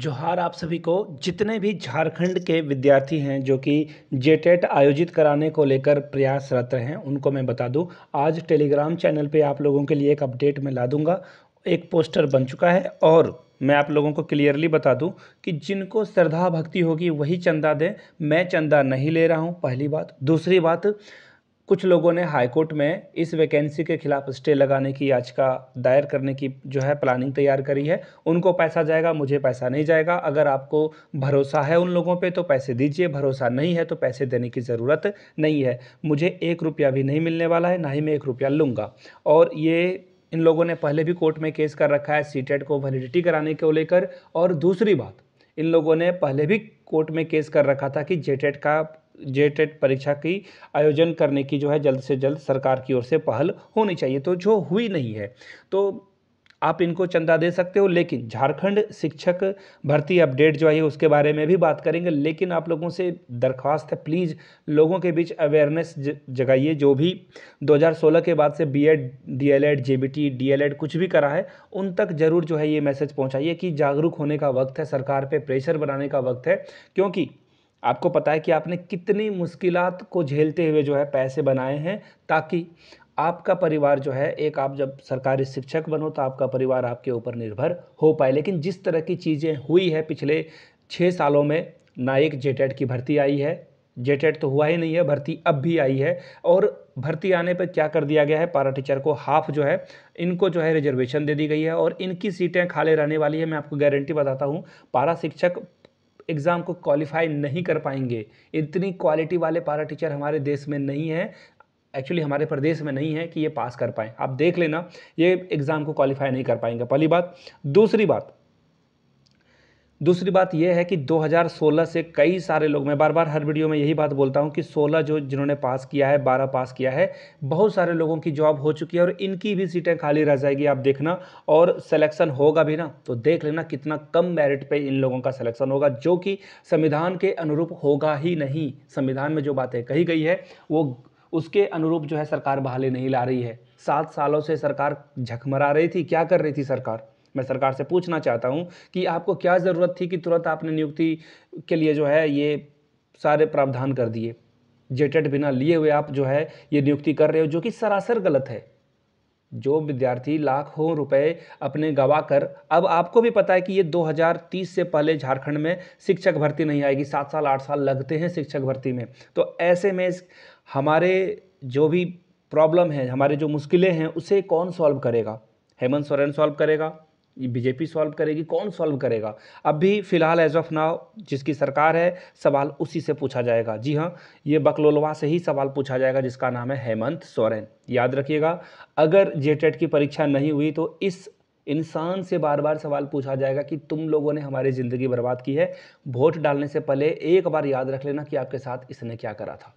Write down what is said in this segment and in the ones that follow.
जोहार आप सभी को जितने भी झारखंड के विद्यार्थी हैं जो कि जेटेट आयोजित कराने को लेकर प्रयासरत हैं उनको मैं बता दूं आज टेलीग्राम चैनल पे आप लोगों के लिए एक अपडेट मैं ला दूंगा एक पोस्टर बन चुका है और मैं आप लोगों को क्लियरली बता दूं कि जिनको श्रद्धा भक्ति होगी वही चंदा दें मैं चंदा नहीं ले रहा हूँ पहली बात दूसरी बात कुछ लोगों ने हाईकोर्ट में इस वैकेंसी के खिलाफ स्टे लगाने की याचिका दायर करने की जो है प्लानिंग तैयार करी है उनको पैसा जाएगा मुझे पैसा नहीं जाएगा अगर आपको भरोसा है उन लोगों पे तो पैसे दीजिए भरोसा नहीं है तो पैसे देने की ज़रूरत नहीं है मुझे एक रुपया भी नहीं मिलने वाला है ना ही मैं एक रुपया लूँगा और ये इन लोगों ने पहले भी कोर्ट में केस कर रखा है सी को वैलिडिटी कराने को लेकर और दूसरी बात इन लोगों ने पहले भी कोर्ट में केस कर रखा था कि जेटेट का टेट परीक्षा की आयोजन करने की जो है जल्द से जल्द सरकार की ओर से पहल होनी चाहिए तो जो हुई नहीं है तो आप इनको चंदा दे सकते हो लेकिन झारखंड शिक्षक भर्ती अपडेट जो है उसके बारे में भी बात करेंगे लेकिन आप लोगों से दरख्वास्त है प्लीज़ लोगों के बीच अवेयरनेस जगाइए जो भी 2016 के बाद से बीएड डीएलएड जेबीटी डीएलएड कुछ भी करा है उन तक ज़रूर जो है ये मैसेज पहुँचाइए कि जागरूक होने का वक्त है सरकार पर प्रेशर बनाने का वक्त है क्योंकि आपको पता है कि आपने कितनी मुश्किल को झेलते हुए जो है पैसे बनाए हैं ताकि आपका परिवार जो है एक आप जब सरकारी शिक्षक बनो तो आपका परिवार आपके ऊपर निर्भर हो पाए लेकिन जिस तरह की चीज़ें हुई है पिछले छः सालों में ना एक जे की भर्ती आई है जे तो हुआ ही नहीं है भर्ती अब भी आई है और भर्ती आने पर क्या कर दिया गया है पारा टीचर को हाफ जो है इनको जो है रिजर्वेशन दे दी गई है और इनकी सीटें खाली रहने वाली है मैं आपको गारंटी बताता हूँ पारा शिक्षक एग्ज़ाम को क्वालिफाई नहीं कर पाएंगे इतनी क्वालिटी वाले पारा टीचर हमारे देश में नहीं है एक्चुअली हमारे प्रदेश में नहीं है कि ये पास कर पाएँ आप देख लेना ये एग्ज़ाम को क्वालिफाई नहीं कर पाएंगे पहली बात दूसरी बात दूसरी बात यह है कि 2016 से कई सारे लोग मैं बार बार हर वीडियो में यही बात बोलता हूँ कि 16 जो जिन्होंने पास किया है 12 पास किया है बहुत सारे लोगों की जॉब हो चुकी है और इनकी भी सीटें खाली रह जाएगी आप देखना और सिलेक्शन होगा भी ना तो देख लेना कितना कम मेरिट पर इन लोगों का सिलेक्शन होगा जो कि संविधान के अनुरूप होगा ही नहीं संविधान में जो बातें कही गई है वो उसके अनुरूप जो है सरकार बहाली नहीं ला रही है सात सालों से सरकार झकमरा रही थी क्या कर रही थी सरकार मैं सरकार से पूछना चाहता हूँ कि आपको क्या ज़रूरत थी कि तुरंत आपने नियुक्ति के लिए जो है ये सारे प्रावधान कर दिए जेटेड बिना लिए हुए आप जो है ये नियुक्ति कर रहे हो जो कि सरासर गलत है जो विद्यार्थी लाखों रुपए अपने गवा कर अब आपको भी पता है कि ये 2030 से पहले झारखंड में शिक्षक भर्ती नहीं आएगी सात साल आठ साल लगते हैं शिक्षक भर्ती में तो ऐसे में हमारे जो भी प्रॉब्लम है हमारे जो मुश्किलें हैं उसे कौन सॉल्व करेगा हेमंत सोरेन सॉल्व करेगा ये बीजेपी सॉल्व करेगी कौन सॉल्व करेगा अब भी फिलहाल एज ऑफ नाउ जिसकी सरकार है सवाल उसी से पूछा जाएगा जी हाँ ये बकलोलवा से ही सवाल पूछा जाएगा जिसका नाम है हेमंत सोरेन याद रखिएगा अगर जे की परीक्षा नहीं हुई तो इस इंसान से बार बार सवाल पूछा जाएगा कि तुम लोगों ने हमारी ज़िंदगी बर्बाद की है वोट डालने से पहले एक बार याद रख लेना कि आपके साथ इसने क्या करा था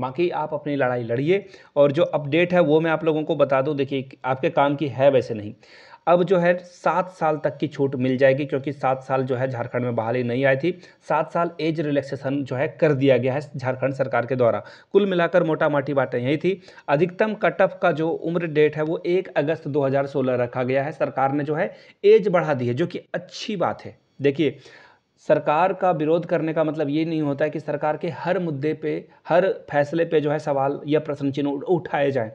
बाकी आप अपनी लड़ाई लड़िए और जो अपडेट है वो मैं आप लोगों को बता दूं देखिए आपके काम की है वैसे नहीं अब जो है सात साल तक की छूट मिल जाएगी क्योंकि सात साल जो है झारखंड में बहाली नहीं आई थी सात साल एज रिलैक्सेशन जो है कर दिया गया है झारखंड सरकार के द्वारा कुल मिलाकर मोटा माटी बातें यही थी अधिकतम कट ऑफ का जो उम्र डेट है वो एक अगस्त 2016 रखा गया है सरकार ने जो है एज बढ़ा दी है जो कि अच्छी बात है देखिए सरकार का विरोध करने का मतलब ये नहीं होता है कि सरकार के हर मुद्दे पे हर फैसले पे जो है सवाल या प्रश्न चिन्ह उठाए जाएं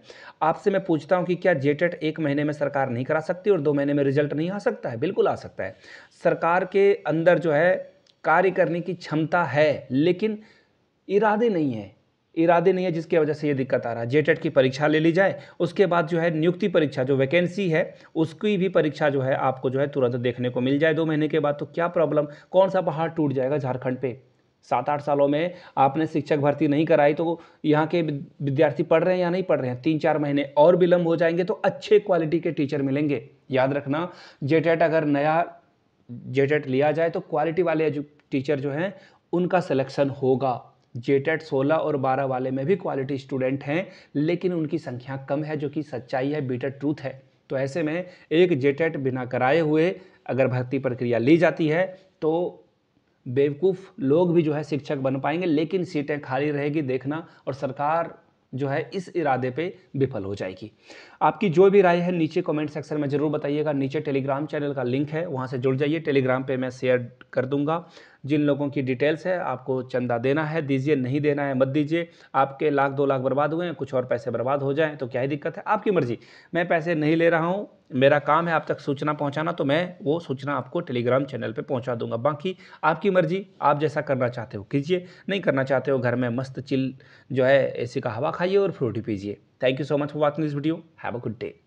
आपसे मैं पूछता हूँ कि क्या जेटेट एक महीने में सरकार नहीं करा सकती और दो महीने में रिजल्ट नहीं आ सकता है बिल्कुल आ सकता है सरकार के अंदर जो है कार्य करने की क्षमता है लेकिन इरादे नहीं है इरादे नहीं है जिसकी वजह से ये दिक्कत आ रहा है जेटेट e की परीक्षा ले ली जाए उसके बाद जो है नियुक्ति परीक्षा जो वैकेंसी है उसकी भी परीक्षा जो है आपको जो है तुरंत देखने को मिल जाए दो महीने के बाद तो क्या प्रॉब्लम कौन सा पहाड़ टूट जाएगा झारखंड पे सात आठ सालों में आपने शिक्षक भर्ती नहीं कराई तो यहाँ के विद्यार्थी पढ़ रहे हैं या नहीं पढ़ रहे हैं तीन चार महीने और विलंब हो जाएंगे तो अच्छे क्वालिटी के टीचर मिलेंगे याद रखना जेटेट e अगर नया जेटेट e लिया जाए तो क्वालिटी वाले टीचर जो हैं उनका सिलेक्शन होगा जेटेड 16 और 12 वाले में भी क्वालिटी स्टूडेंट हैं लेकिन उनकी संख्या कम है जो कि सच्चाई है बीटर ट्रूथ है तो ऐसे में एक जेटेड बिना कराए हुए अगर भर्ती प्रक्रिया ली जाती है तो बेवकूफ़ लोग भी जो है शिक्षक बन पाएंगे लेकिन सीटें खाली रहेगी देखना और सरकार जो है इस इरादे पे विफल हो जाएगी आपकी जो भी राय है नीचे कमेंट सेक्शन में ज़रूर बताइएगा नीचे टेलीग्राम चैनल का लिंक है वहाँ से जुड़ जाइए टेलीग्राम पे मैं शेयर कर दूंगा जिन लोगों की डिटेल्स है आपको चंदा देना है दीजिए नहीं देना है मत दीजिए आपके लाख दो लाख बर्बाद हुए हैं कुछ और पैसे बर्बाद हो जाएँ तो क्या ही दिक्कत है आपकी मर्ज़ी मैं पैसे नहीं ले रहा हूँ मेरा काम है आप तक सूचना पहुँचाना तो मैं वो सूचना आपको टेलीग्राम चैनल पर पहुँचा दूंगा बाकी आपकी मर्ज़ी आप जैसा करना चाहते हो कीजिए नहीं करना चाहते हो घर में मस्त चिल जो है ए का हवा खाइए और फ्रूटी पीजिए Thank you so much for watching this video. Have a good day.